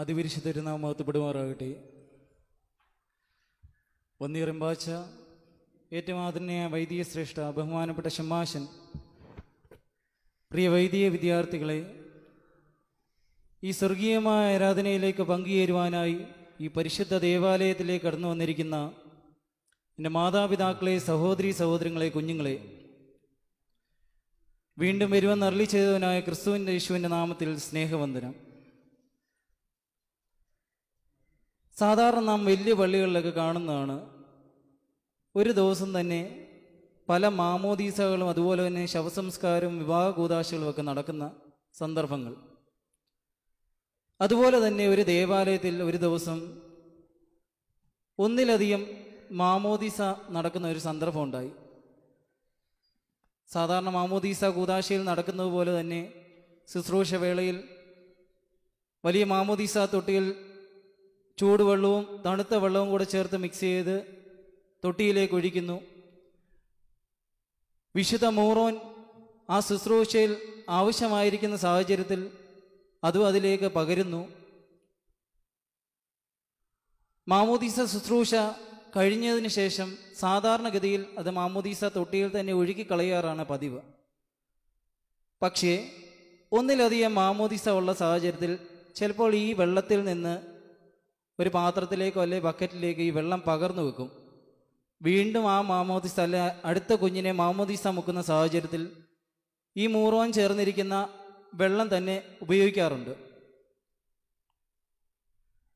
അതിവിരിശുദ്ധരുന്നാം മഹത്വപ്പെടുമാറാകട്ടെ ബാച്ച ഏറ്റവും ആദരണീയ വൈദിക ശ്രേഷ്ഠ ബഹുമാനപ്പെട്ട ഷമ്മാശൻ പ്രിയ വൈദിക വിദ്യാർത്ഥികളെ ഈ സ്വർഗീയമായ ആരാധനയിലേക്ക് പങ്കുചേരുവാനായി ഈ പരിശുദ്ധ ദേവാലയത്തിലേക്ക് കടന്നു വന്നിരിക്കുന്ന എൻ്റെ മാതാപിതാക്കളെ സഹോദരി സഹോദരങ്ങളെ കുഞ്ഞുങ്ങളെ വീണ്ടും വരുമെന്ന് അരളി ചെയ്തവനായ ക്രിസ്തുവിൻ്റെ യേശുവിൻ്റെ നാമത്തിൽ സ്നേഹവന്ദനം സാധാരണ നാം വലിയ പള്ളികളിലൊക്കെ കാണുന്നതാണ് ഒരു ദിവസം തന്നെ പല മാമോദീസകളും അതുപോലെ തന്നെ ശവസംസ്കാരവും വിവാഹ കൂതാശകളും ഒക്കെ നടക്കുന്ന സന്ദർഭങ്ങൾ അതുപോലെ തന്നെ ഒരു ദേവാലയത്തിൽ ഒരു ദിവസം ഒന്നിലധികം മാമോദീസ നടക്കുന്ന ഒരു സന്ദർഭം ഉണ്ടായി സാധാരണ മാമോദീസ കൂതാശയിൽ നടക്കുന്നത് പോലെ തന്നെ ശുശ്രൂഷ വേളയിൽ വലിയ മാമോദീസ തൊട്ടിയിൽ ചൂടുവെള്ളവും തണുത്ത വെള്ളവും കൂടെ ചേർത്ത് മിക്സ് ചെയ്ത് തൊട്ടിയിലേക്ക് ഒഴിക്കുന്നു വിശുദ്ധ മൂറോൻ ആ ശുശ്രൂഷയിൽ ആവശ്യമായിരിക്കുന്ന സാഹചര്യത്തിൽ അതും അതിലേക്ക് പകരുന്നു മാമോദീസ ശുശ്രൂഷ കഴിഞ്ഞതിന് ശേഷം സാധാരണഗതിയിൽ അത് മാമോദീസ തൊട്ടിയിൽ തന്നെ ഒഴുകി കളയാറാണ് പതിവ് പക്ഷേ ഒന്നിലധികം മാമോദീസ ഉള്ള സാഹചര്യത്തിൽ ചിലപ്പോൾ ഈ വെള്ളത്തിൽ നിന്ന് ഒരു പാത്രത്തിലേക്കോ അല്ലെ ബക്കറ്റിലേക്കോ ഈ വെള്ളം പകർന്നു വെക്കും വീണ്ടും ആ മാമോദിസ അല്ലെ അടുത്ത കുഞ്ഞിനെ മാമോദിസ മുക്കുന്ന സാഹചര്യത്തിൽ ഈ മൂറോൻ ചേർന്നിരിക്കുന്ന വെള്ളം തന്നെ ഉപയോഗിക്കാറുണ്ട്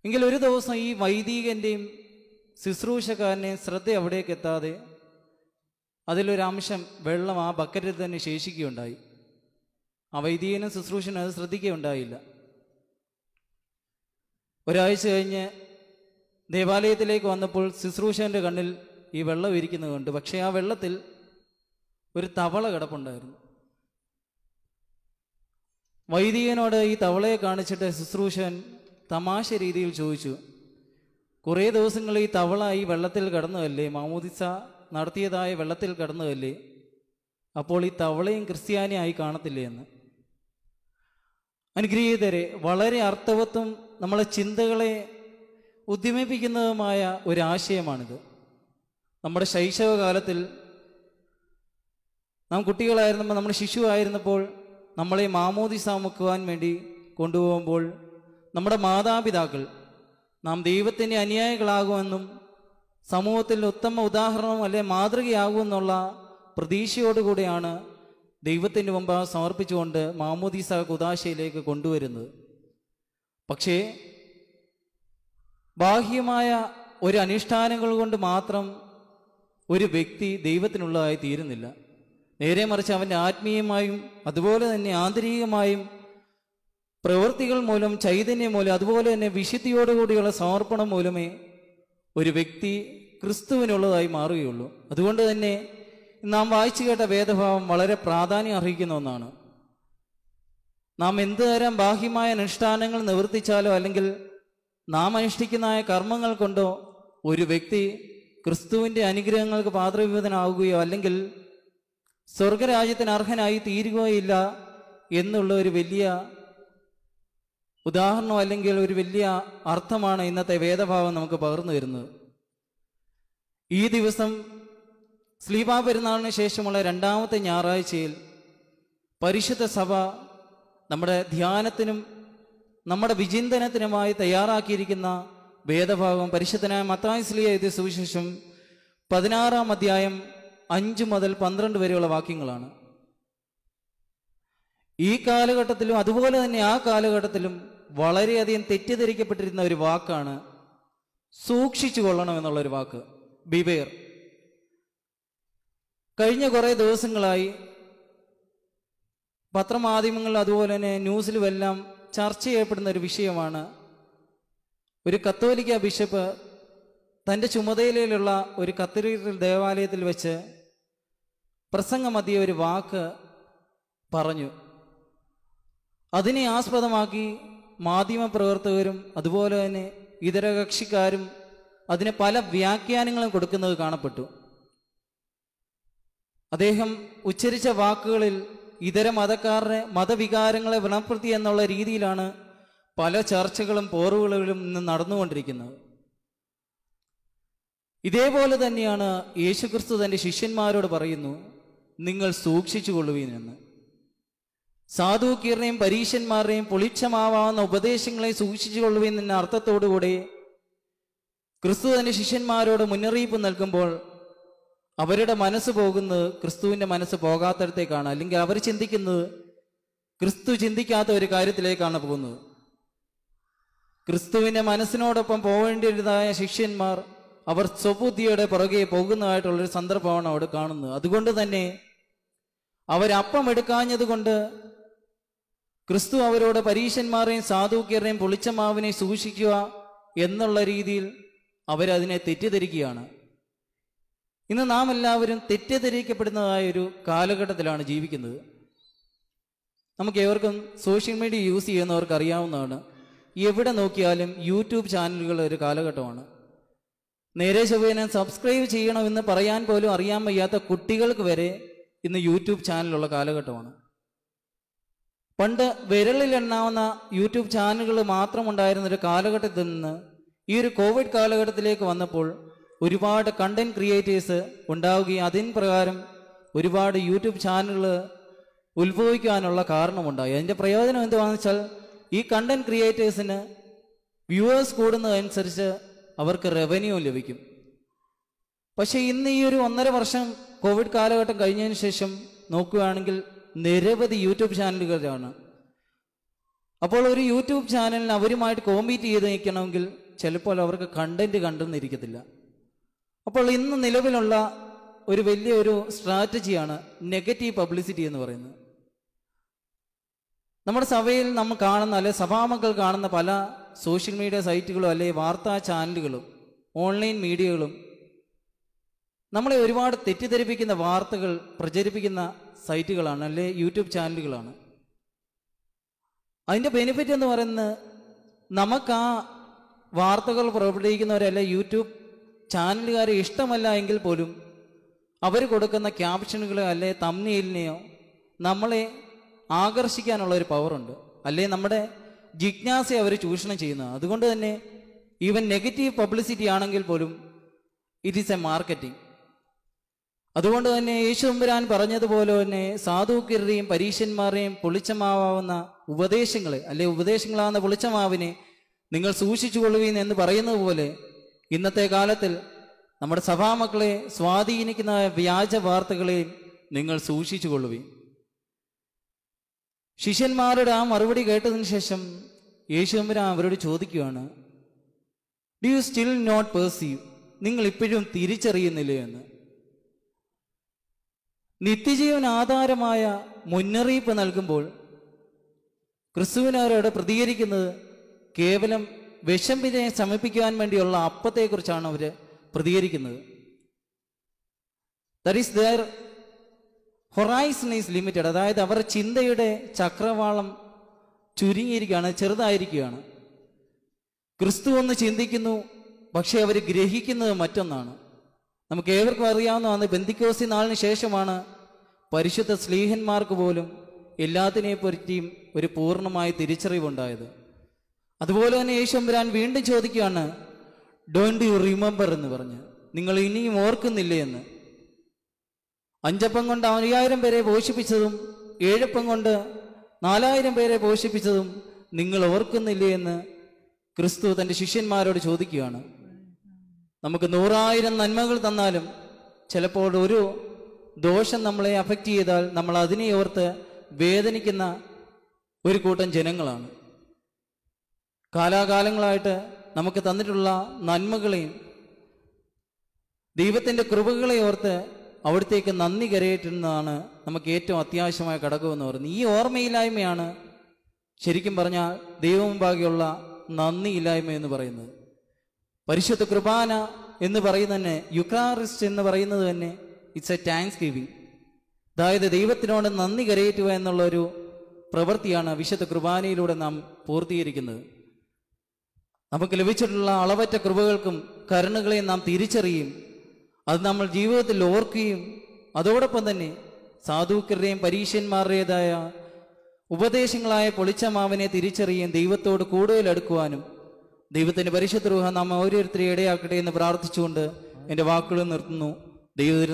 എങ്കിൽ ഒരു ദിവസം ഈ വൈദികൻ്റെയും ശുശ്രൂഷക്കാരനെയും ശ്രദ്ധ അവിടേക്ക് എത്താതെ അതിലൊരംശം വെള്ളം ആ ബക്കറ്റിൽ തന്നെ ശേഷിക്കുകയുണ്ടായി ആ വൈദികനും ശുശ്രൂഷനും അത് ശ്രദ്ധിക്കുകയുണ്ടായില്ല ഒരാഴ്ച കഴിഞ്ഞ് ദേവാലയത്തിലേക്ക് വന്നപ്പോൾ ശുശ്രൂഷൻ്റെ കണ്ണിൽ ഈ വെള്ളം ഇരിക്കുന്നത് കണ്ട് പക്ഷേ ആ വെള്ളത്തിൽ ഒരു തവള കിടപ്പുണ്ടായിരുന്നു വൈദികനോട് ഈ തവളയെ കാണിച്ചിട്ട് ശുശ്രൂഷൻ തമാശ രീതിയിൽ ചോദിച്ചു കുറേ ദിവസങ്ങൾ ഈ തവള ഈ വെള്ളത്തിൽ കിടന്നതല്ലേ മാമോദിസ നടത്തിയതായ വെള്ളത്തിൽ കിടന്നതല്ലേ അപ്പോൾ ഈ തവളയും ക്രിസ്ത്യാനിയായി കാണത്തില്ലേ എന്ന് അനുഗ്രഹീതരെ വളരെ അർത്ഥവത്വം നമ്മളെ ചിന്തകളെ ഉദ്യമിപ്പിക്കുന്നതുമായ ഒരാശയമാണിത് നമ്മുടെ ശൈശവകാലത്തിൽ നാം കുട്ടികളായിരുന്നപ്പോൾ നമ്മൾ ആയിരുന്നപ്പോൾ നമ്മളെ മാമോദിസ മുക്കുവാൻ വേണ്ടി കൊണ്ടുപോകുമ്പോൾ നമ്മുടെ മാതാപിതാക്കൾ നാം ദൈവത്തിൻ്റെ അനുയായികളാകുമെന്നും സമൂഹത്തിൽ ഉത്തമ ഉദാഹരണവും അല്ലെ മാതൃകയാകുമെന്നുള്ള പ്രതീക്ഷയോടുകൂടിയാണ് ദൈവത്തിന് മുമ്പ് സമർപ്പിച്ചുകൊണ്ട് മാമോദീസ കുദാശയിലേക്ക് കൊണ്ടുവരുന്നത് പക്ഷേ ബാഹ്യമായ ഒരു അനുഷ്ഠാനങ്ങൾ കൊണ്ട് മാത്രം ഒരു വ്യക്തി ദൈവത്തിനുള്ളതായി തീരുന്നില്ല നേരെ മറിച്ച് അവൻ്റെ ആത്മീയമായും അതുപോലെ തന്നെ ആന്തരികമായും പ്രവൃത്തികൾ മൂലം ചൈതന്യം മൂലം അതുപോലെ തന്നെ വിശുദ്ധിയോടുകൂടിയുള്ള സമർപ്പണം മൂലമേ ഒരു വ്യക്തി ക്രിസ്തുവിനുള്ളതായി മാറുകയുള്ളൂ അതുകൊണ്ട് തന്നെ നാം വായിച്ചു കേട്ട വേദഭാവം വളരെ പ്രാധാന്യം അർഹിക്കുന്ന ഒന്നാണ് നാം എന്ത് തരം ബാഹ്യമായ അനുഷ്ഠാനങ്ങൾ നിവർത്തിച്ചാലോ അല്ലെങ്കിൽ നാം അനുഷ്ഠിക്കുന്നതായ കർമ്മങ്ങൾ കൊണ്ടോ ഒരു വ്യക്തി ക്രിസ്തുവിൻ്റെ അനുഗ്രഹങ്ങൾക്ക് പാത്രവിഭതനാവുകയോ അല്ലെങ്കിൽ സ്വർഗരാജ്യത്തിന് അർഹനായി തീരുകയില്ല എന്നുള്ള ഒരു വലിയ ഉദാഹരണം അല്ലെങ്കിൽ ഒരു വലിയ അർത്ഥമാണ് ഇന്നത്തെ വേദഭാവം നമുക്ക് പകർന്നു വരുന്നത് ഈ ദിവസം സ്ലീബാ പെരുന്നാളിന് ശേഷമുള്ള രണ്ടാമത്തെ ഞായറാഴ്ചയിൽ പരിശുദ്ധ സഭ നമ്മുടെ ധ്യാനത്തിനും നമ്മുടെ വിചിന്തനത്തിനുമായി തയ്യാറാക്കിയിരിക്കുന്ന വേദഭാഗം പരിശുദ്ധനായ സ്ലീ എഴുതിയ സുവിശേഷം പതിനാറാം അധ്യായം അഞ്ച് മുതൽ പന്ത്രണ്ട് വരെയുള്ള വാക്യങ്ങളാണ് ഈ കാലഘട്ടത്തിലും അതുപോലെ തന്നെ ആ കാലഘട്ടത്തിലും വളരെയധികം തെറ്റിദ്ധരിക്കപ്പെട്ടിരുന്ന ഒരു വാക്കാണ് സൂക്ഷിച്ചു കൊള്ളണം എന്നുള്ളൊരു വാക്ക് ബിബേർ കഴിഞ്ഞ കുറേ ദിവസങ്ങളായി പത്രമാധ്യമങ്ങൾ അതുപോലെ തന്നെ ന്യൂസിലുമെല്ലാം ചർച്ച ചെയ്യപ്പെടുന്ന ഒരു വിഷയമാണ് ഒരു കത്തോലിക്ക ബിഷപ്പ് തൻ്റെ ചുമതലയിലുള്ള ഒരു കത്തീഡ്രൽ ദേവാലയത്തിൽ വെച്ച് പ്രസംഗമതിയ ഒരു വാക്ക് പറഞ്ഞു അതിനെ ആസ്പദമാക്കി മാധ്യമപ്രവർത്തകരും അതുപോലെ തന്നെ ഇതര കക്ഷിക്കാരും അതിന് പല വ്യാഖ്യാനങ്ങളും കൊടുക്കുന്നത് കാണപ്പെട്ടു അദ്ദേഹം ഉച്ചരിച്ച വാക്കുകളിൽ ഇതര മതക്കാരുടെ മതവികാരങ്ങളെ വ്രണപ്പെടുത്തി എന്നുള്ള രീതിയിലാണ് പല ചർച്ചകളും പോറുകളിലും ഇന്ന് നടന്നുകൊണ്ടിരിക്കുന്നത് ഇതേപോലെ തന്നെയാണ് യേശുക്രിസ്തു തൻ്റെ ശിഷ്യന്മാരോട് പറയുന്നു നിങ്ങൾ സൂക്ഷിച്ചു കൊള്ളുവീനെന്ന് സാധുക്കീറിനെയും പരീക്ഷന്മാരുടെയും പൊളിച്ചമാവാവുന്ന ഉപദേശങ്ങളെ സൂക്ഷിച്ചു കൊള്ളുവീൻ എന്ന അർത്ഥത്തോടുകൂടി ക്രിസ്തു തൻ്റെ ശിഷ്യന്മാരോട് മുന്നറിയിപ്പ് നൽകുമ്പോൾ അവരുടെ മനസ്സ് പോകുന്നത് ക്രിസ്തുവിൻ്റെ മനസ്സ് പോകാത്തടത്തേക്കാണ് അല്ലെങ്കിൽ അവർ ചിന്തിക്കുന്നത് ക്രിസ്തു ചിന്തിക്കാത്ത ഒരു കാര്യത്തിലേക്കാണ് പോകുന്നത് ക്രിസ്തുവിൻ്റെ മനസ്സിനോടൊപ്പം പോകേണ്ടിയിരുന്നതായ ശിഷ്യന്മാർ അവർ സ്വബുദ്ധിയുടെ പുറകെ പോകുന്നതായിട്ടുള്ളൊരു സന്ദർഭമാണ് അവിടെ കാണുന്നത് അതുകൊണ്ട് തന്നെ അവരപ്പം എടുക്കാഞ്ഞതുകൊണ്ട് ക്രിസ്തു അവരോട് പരീശന്മാരെയും സാധൂക്യരെയും പൊളിച്ചമാവിനെ സൂക്ഷിക്കുക എന്നുള്ള രീതിയിൽ അവരതിനെ തെറ്റിദ്ധരിക്കുകയാണ് ഇന്ന് നാം എല്ലാവരും തെറ്റിദ്ധരിക്കപ്പെടുന്നതായ ഒരു കാലഘട്ടത്തിലാണ് ജീവിക്കുന്നത് നമുക്ക് ഏവർക്കും സോഷ്യൽ മീഡിയ യൂസ് ചെയ്യുന്നവർക്ക് അറിയാവുന്നതാണ് എവിടെ നോക്കിയാലും യൂട്യൂബ് ചാനലുകൾ ഒരു കാലഘട്ടമാണ് നേരെ ചൊവ്വേനെ സബ്സ്ക്രൈബ് ചെയ്യണമെന്ന് പറയാൻ പോലും അറിയാൻ വയ്യാത്ത കുട്ടികൾക്ക് വരെ ഇന്ന് യൂട്യൂബ് ചാനലുള്ള കാലഘട്ടമാണ് പണ്ട് വിരളിൽ എണ്ണാവുന്ന യൂട്യൂബ് ചാനലുകൾ മാത്രം ഉണ്ടായിരുന്ന ഒരു കാലഘട്ടത്തിൽ നിന്ന് ഈ ഒരു കോവിഡ് കാലഘട്ടത്തിലേക്ക് വന്നപ്പോൾ ഒരുപാട് കണ്ടന്റ് ക്രിയേറ്റേഴ്സ് ഉണ്ടാവുകയും അതിന് പ്രകാരം ഒരുപാട് യൂട്യൂബ് ചാനലുകൾ ഉത്ഭവിക്കാനുള്ള കാരണമുണ്ടായി അതിൻ്റെ പ്രയോജനം എന്തുവാണെന്ന് വെച്ചാൽ ഈ കണ്ടന്റ് ക്രിയേറ്റേഴ്സിന് വ്യൂവേഴ്സ് കൂടുന്നതനുസരിച്ച് അവർക്ക് റവന്യൂ ലഭിക്കും പക്ഷേ ഇന്ന് ഈ ഒരു ഒന്നര വർഷം കോവിഡ് കാലഘട്ടം കഴിഞ്ഞതിന് ശേഷം നോക്കുകയാണെങ്കിൽ നിരവധി യൂട്യൂബ് ചാനലുകളാണ് അപ്പോൾ ഒരു യൂട്യൂബ് ചാനലിന് അവരുമായിട്ട് കോമ്പീറ്റ് ചെയ്ത് നിൽക്കണമെങ്കിൽ ചിലപ്പോൾ അവർക്ക് കണ്ടന്റ് കണ്ടെന്നിരിക്കത്തില്ല അപ്പോൾ ഇന്ന് നിലവിലുള്ള ഒരു വലിയ ഒരു സ്ട്രാറ്റജിയാണ് നെഗറ്റീവ് പബ്ലിസിറ്റി എന്ന് പറയുന്നത് നമ്മുടെ സഭയിൽ നമ്മൾ കാണുന്ന അല്ലെ സഭാമക്കൾ കാണുന്ന പല സോഷ്യൽ മീഡിയ സൈറ്റുകളും അല്ലെ വാർത്താ ചാനലുകളും ഓൺലൈൻ മീഡിയകളും നമ്മളെ ഒരുപാട് തെറ്റിദ്ധരിപ്പിക്കുന്ന വാർത്തകൾ പ്രചരിപ്പിക്കുന്ന സൈറ്റുകളാണ് അല്ലെ യൂട്യൂബ് ചാനലുകളാണ് അതിൻ്റെ ബെനിഫിറ്റ് എന്ന് പറയുന്നത് നമുക്ക് ആ വാർത്തകൾ പുറപ്പെടുവിക്കുന്നവരല്ല യൂട്യൂബ് ചാനലുകാരെ ഇഷ്ടമല്ല എങ്കിൽ പോലും അവർ കൊടുക്കുന്ന ക്യാപ്ഷനുകളെ അല്ലെ തമ്മിലിനെയോ നമ്മളെ ആകർഷിക്കാനുള്ള ഒരു പവറുണ്ട് അല്ലെ നമ്മുടെ ജിജ്ഞാസയെ അവർ ചൂഷണം ചെയ്യുന്നത് അതുകൊണ്ട് തന്നെ ഈവൻ നെഗറ്റീവ് പബ്ലിസിറ്റി ആണെങ്കിൽ പോലും ഇറ്റ് ഈസ് എ മാർക്കറ്റിംഗ് അതുകൊണ്ട് തന്നെ യേശുമ്പുരാൻ പറഞ്ഞതുപോലെ തന്നെ സാധുക്കരുടെയും പരീക്ഷന്മാരെയും പൊളിച്ചമാവുന്ന ഉപദേശങ്ങളെ അല്ലെ ഉപദേശങ്ങളാവുന്ന പൊളിച്ചമാവിനെ നിങ്ങൾ സൂക്ഷിച്ചു കൊള്ളുവീൻ എന്ന് പറയുന്നത് പോലെ ഇന്നത്തെ കാലത്തിൽ നമ്മുടെ സഭാമക്കളെ സ്വാധീനിക്കുന്ന വ്യാജ വാർത്തകളെയും നിങ്ങൾ സൂക്ഷിച്ചു കൊള്ളുകയും ശിഷ്യന്മാരുടെ ആ മറുപടി കേട്ടതിന് ശേഷം യേശുമ്പര അവരോട് ചോദിക്കുകയാണ് do you still not perceive നിങ്ങൾ ഇപ്പോഴും തിരിച്ചറിയുന്നില്ലേ എന്ന് നിത്യജീവൻ ആധാരമായ മുന്നറിയിപ്പ് നൽകുമ്പോൾ ക്രിസ്തുവിനവരോട് പ്രതികരിക്കുന്നത് കേവലം വിശമ്പിനെ ശമിപ്പിക്കുവാൻ വേണ്ടിയുള്ള അപ്പത്തെക്കുറിച്ചാണ് അവർ പ്രതികരിക്കുന്നത് there is their horizon is limited അതായത് അവരുടെ ചിന്തയുടെ ചക്രവാളം ചുരുങ്ങിയിരിക്കുകയാണ് ചെറുതായിരിക്കുകയാണ് ക്രിസ്തു ഒന്ന് ചിന്തിക്കുന്നു പക്ഷേ അവർ ഗ്രഹിക്കുന്നത് മറ്റൊന്നാണ് നമുക്ക് ഏവർക്കും അറിയാവുന്നതാണ് ബന്ധിക്കോസി നാളിന് ശേഷമാണ് പരിശുദ്ധ സ്ലീഹന്മാർക്ക് പോലും എല്ലാത്തിനെ പറ്റിയും ഒരു പൂർണ്ണമായ തിരിച്ചറിവുണ്ടായത് അതുപോലെ തന്നെ യേശുരാൻ വീണ്ടും ചോദിക്കുകയാണ് ഡോണ്ട് യു റിമെമ്പർ എന്ന് പറഞ്ഞ് നിങ്ങൾ ഇനിയും ഓർക്കുന്നില്ലേ എന്ന് അഞ്ചപ്പം കൊണ്ട് അയ്യായിരം പേരെ പോഷിപ്പിച്ചതും ഏഴപ്പം കൊണ്ട് നാലായിരം പേരെ പോഷിപ്പിച്ചതും നിങ്ങൾ ഓർക്കുന്നില്ലേ എന്ന് ക്രിസ്തു തൻ്റെ ശിഷ്യന്മാരോട് ചോദിക്കുകയാണ് നമുക്ക് നൂറായിരം നന്മകൾ തന്നാലും ചിലപ്പോൾ ഒരു ദോഷം നമ്മളെ അഫക്റ്റ് ചെയ്താൽ നമ്മൾ അതിനെ ഓർത്ത് വേദനിക്കുന്ന ഒരു കൂട്ടം ജനങ്ങളാണ് കാലാകാലങ്ങളായിട്ട് നമുക്ക് തന്നിട്ടുള്ള നന്മകളെയും ദൈവത്തിൻ്റെ കൃപകളെ ഓർത്ത് അവിടത്തേക്ക് നന്ദി കരയേറ്റുന്നതാണ് നമുക്ക് ഏറ്റവും അത്യാവശ്യമായ ഘടകമെന്ന് പറയുന്നത് ഈ ഓർമ്മയില്ലായ്മയാണ് ശരിക്കും പറഞ്ഞാൽ ദൈവമുമ്പാകെയുള്ള നന്ദിയില്ലായ്മ എന്ന് പറയുന്നത് പരിശുദ്ധ കൃപാന എന്ന് പറയുന്നത് തന്നെ യുക്രാറിസ്റ്റ് എന്ന് പറയുന്നത് തന്നെ ഇറ്റ്സ് എ താങ്ക്സ് ഗിവിങ് അതായത് ദൈവത്തിനോട് നന്ദി കരയേറ്റുക എന്നുള്ളൊരു ഒരു പ്രവൃത്തിയാണ് വിശുദ്ധ കൃപാനയിലൂടെ നാം പൂർത്തീകരിക്കുന്നത് നമുക്ക് ലഭിച്ചിട്ടുള്ള അളവറ്റ കൃപകൾക്കും കരുണകളെയും നാം തിരിച്ചറിയും അത് നമ്മൾ ജീവിതത്തിൽ ഓർക്കുകയും അതോടൊപ്പം തന്നെ സാധുക്കരുടെയും പരീക്ഷന്മാരുടേതായ ഉപദേശങ്ങളായ പൊളിച്ച മാവിനെ ദൈവത്തോട് കൂടുതൽ അടുക്കുവാനും ദൈവത്തിന്റെ പരിശുദ്ധ രൂഹ നാം ഓരോരുത്തരെ ഇടയാക്കട്ടെ എന്ന് പ്രാർത്ഥിച്ചുകൊണ്ട് എൻ്റെ വാക്കുകൾ നിർത്തുന്നു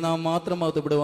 നാം മാത്രം അത്